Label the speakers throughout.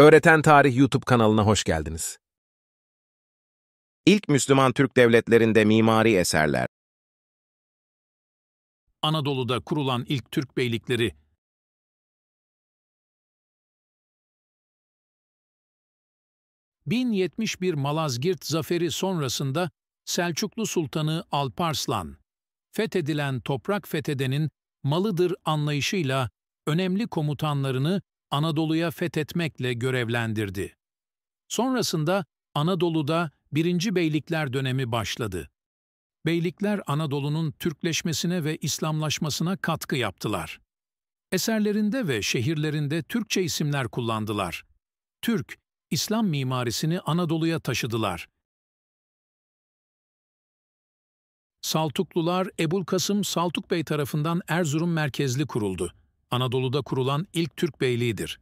Speaker 1: Öğreten Tarih YouTube kanalına hoş geldiniz. İlk Müslüman Türk devletlerinde mimari eserler. Anadolu'da kurulan ilk Türk beylikleri. ...1071 Malazgirt zaferi
Speaker 2: sonrasında Selçuklu Sultanı Alparslan, fethedilen toprak fethedenin malıdır anlayışıyla önemli komutanlarını Anadolu'ya fethetmekle görevlendirdi. Sonrasında Anadolu'da Birinci Beylikler dönemi başladı. Beylikler Anadolu'nun Türkleşmesine ve İslamlaşmasına katkı yaptılar. Eserlerinde ve şehirlerinde Türkçe isimler kullandılar. Türk, İslam mimarisini Anadolu'ya taşıdılar. Saltuklular Ebul Kasım Saltuk Bey
Speaker 1: tarafından Erzurum merkezli kuruldu. Anadolu'da kurulan ilk Türk beyliğidir.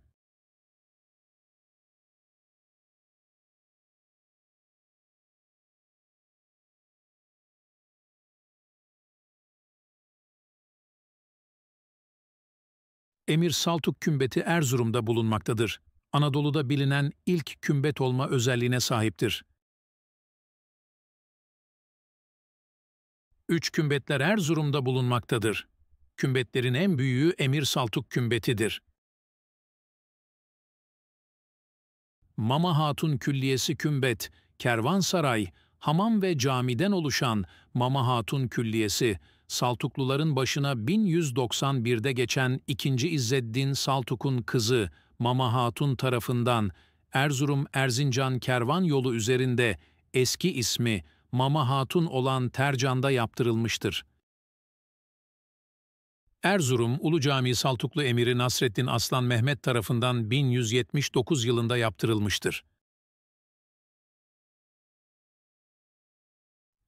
Speaker 1: Emir Saltuk kümbeti Erzurum'da bulunmaktadır.
Speaker 2: Anadolu'da bilinen ilk kümbet olma özelliğine sahiptir.
Speaker 1: Üç kümbetler Erzurum'da bulunmaktadır. Kümbetlerin en büyüğü Emir Saltuk Kümbeti'dir.
Speaker 2: Mama Hatun Külliyesi Kümbet, Kervansaray, hamam ve camiden oluşan Mama Hatun Külliyesi, Saltukluların başına 1191'de geçen 2. İzzeddin Saltuk'un kızı Mama Hatun tarafından Erzurum-Erzincan kervan yolu üzerinde eski ismi Mama Hatun olan Tercan'da yaptırılmıştır. Erzurum Ulu Camii Saltuklu Emiri Nasreddin Aslan Mehmet tarafından 1179 yılında yaptırılmıştır.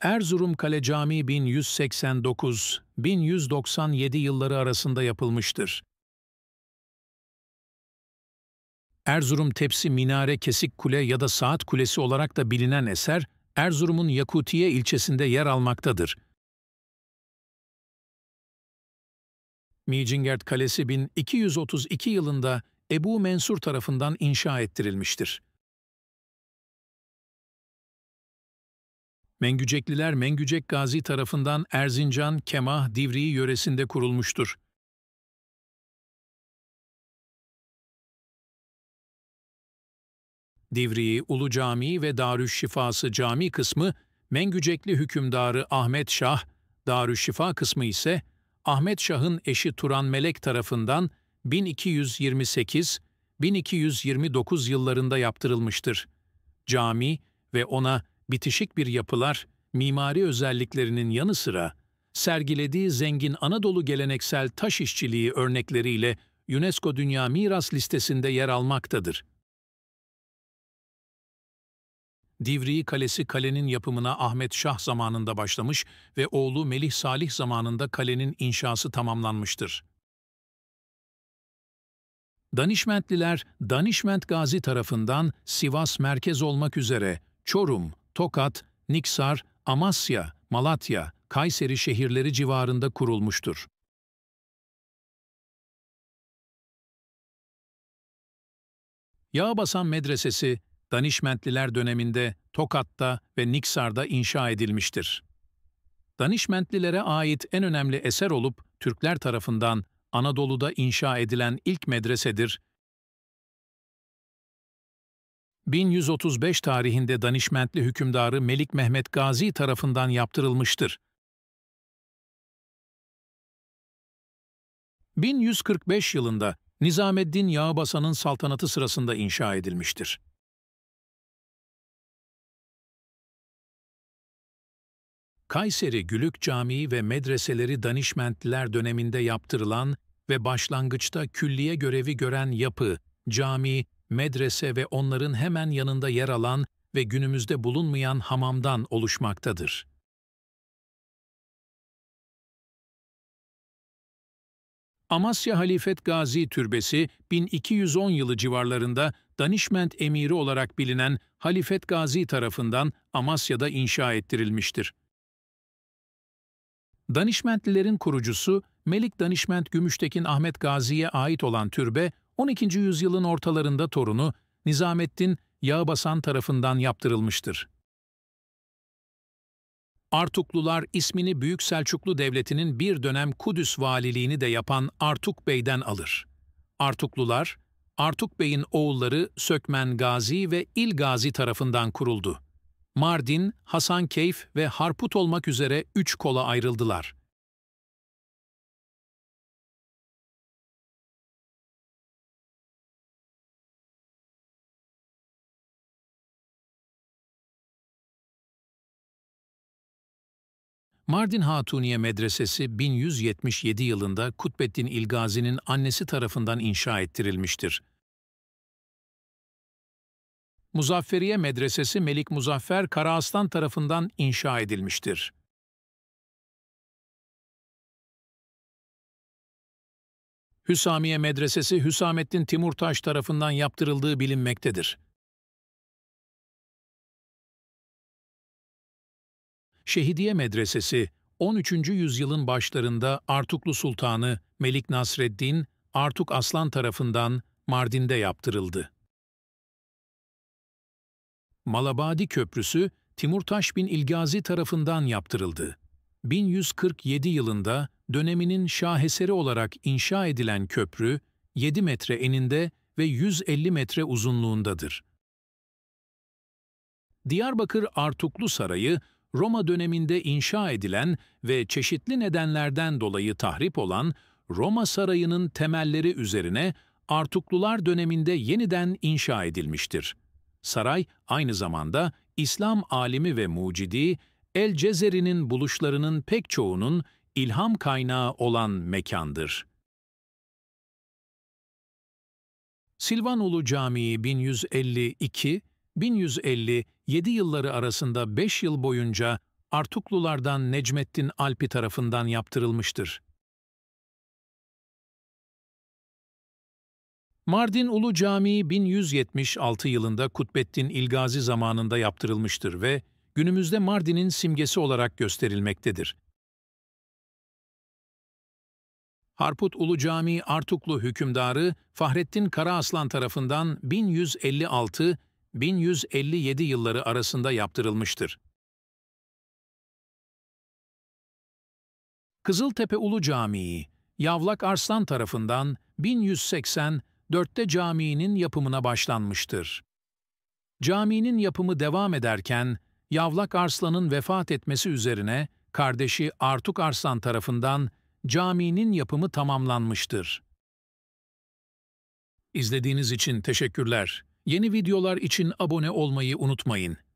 Speaker 2: Erzurum Kale Camii 1189-1197 yılları arasında yapılmıştır. Erzurum Tepsi Minare Kesik Kule ya da Saat Kulesi olarak da bilinen eser, Erzurum'un Yakutiye ilçesinde yer almaktadır. Mijingert Kalesi 1232 yılında Ebu Mensur tarafından inşa ettirilmiştir.
Speaker 1: Mengücekliler Mengücek Gazi tarafından Erzincan, Kemah, Divriği yöresinde kurulmuştur. Divriği, Ulu Camii ve Darüşşifası cami
Speaker 2: kısmı Mengücekli hükümdarı Ahmet Şah, Darüşşifa kısmı ise Ahmet Şah'ın eşi Turan Melek tarafından 1228-1229 yıllarında yaptırılmıştır. Cami ve ona bitişik bir yapılar, mimari özelliklerinin yanı sıra, sergilediği zengin Anadolu geleneksel taş işçiliği örnekleriyle UNESCO Dünya Miras Listesi'nde yer almaktadır. Divriği Kalesi kalenin yapımına Ahmet Şah zamanında başlamış ve oğlu Melih Salih zamanında kalenin inşası tamamlanmıştır. Danişmentliler, Danişment Gazi tarafından Sivas merkez olmak üzere Çorum, Tokat,
Speaker 1: Niksar, Amasya, Malatya, Kayseri şehirleri civarında kurulmuştur. Yağbasan Medresesi, Danişmentliler döneminde Tokat'ta ve
Speaker 2: Niksar'da inşa edilmiştir. Danişmentlilere ait en önemli eser olup Türkler tarafından Anadolu'da inşa edilen ilk medresedir.
Speaker 1: 1135 tarihinde Danişmentli hükümdarı Melik Mehmet Gazi tarafından yaptırılmıştır. 1145 yılında Nizameddin Yağbasan'ın saltanatı sırasında inşa edilmiştir. Kayseri Gülük Camii ve medreseleri Danişmentliler
Speaker 2: döneminde yaptırılan ve başlangıçta külliye görevi gören yapı, cami, medrese ve onların hemen yanında yer alan ve günümüzde bulunmayan hamamdan
Speaker 1: oluşmaktadır. Amasya Halifet Gazi Türbesi 1210 yılı
Speaker 2: civarlarında Danişment emiri olarak bilinen Halifet Gazi tarafından Amasya'da inşa ettirilmiştir. Danişmentlilerin kurucusu Melik Danişment Gümüştekin Ahmet Gazi'ye ait olan türbe, 12. yüzyılın ortalarında torunu Nizamettin Yağbasan tarafından yaptırılmıştır. Artuklular ismini Büyük Selçuklu Devleti'nin bir dönem Kudüs valiliğini de yapan Artuk Bey'den alır. Artuklular, Artuk Bey'in oğulları Sökmen Gazi ve İl Gazi tarafından kuruldu. Mardin,
Speaker 1: Hasankeyf ve Harput olmak üzere üç kola ayrıldılar. Mardin Hatuniye Medresesi 1177
Speaker 2: yılında Kutbettin İlgazi'nin annesi tarafından inşa ettirilmiştir.
Speaker 1: Muzafferiye Medresesi Melik Muzaffer Karaaslan tarafından inşa edilmiştir. Hüsamiye Medresesi Hüsamettin Timurtaş tarafından yaptırıldığı bilinmektedir. Şehidiye Medresesi 13. yüzyılın başlarında Artuklu
Speaker 2: Sultanı Melik Nasreddin Artuk Aslan tarafından Mardin'de yaptırıldı. Malabadi Köprüsü Timurtaş bin İlgazi tarafından yaptırıldı. 1147 yılında döneminin şaheseri olarak inşa edilen köprü 7 metre eninde ve 150 metre uzunluğundadır. Diyarbakır Artuklu Sarayı, Roma döneminde inşa edilen ve çeşitli nedenlerden dolayı tahrip olan Roma Sarayı'nın temelleri üzerine Artuklular döneminde yeniden inşa edilmiştir. Saray aynı zamanda İslam alimi ve mucidi El Cezeri'nin buluşlarının pek çoğunun ilham kaynağı olan mekandır. Silvanolu Camii 1152-1157 yılları arasında 5 yıl boyunca Artuklulardan Necmettin Alpi tarafından yaptırılmıştır. Mardin Ulu Camii 1176 yılında Kutbettin İlgazi zamanında yaptırılmıştır ve günümüzde Mardin'in simgesi olarak gösterilmektedir. Harput Ulu Camii Artuklu hükümdarı Fahrettin Karaaslan tarafından
Speaker 1: 1156-1157 yılları arasında yaptırılmıştır. Kızıltepe Ulu Camii
Speaker 2: Yavlak Arslan tarafından 1180 4'te caminin yapımına başlanmıştır. Caminin yapımı devam ederken, Yavlak Arslan'ın vefat etmesi üzerine kardeşi Artuk Arslan tarafından caminin yapımı tamamlanmıştır. İzlediğiniz için teşekkürler. Yeni videolar için abone olmayı unutmayın.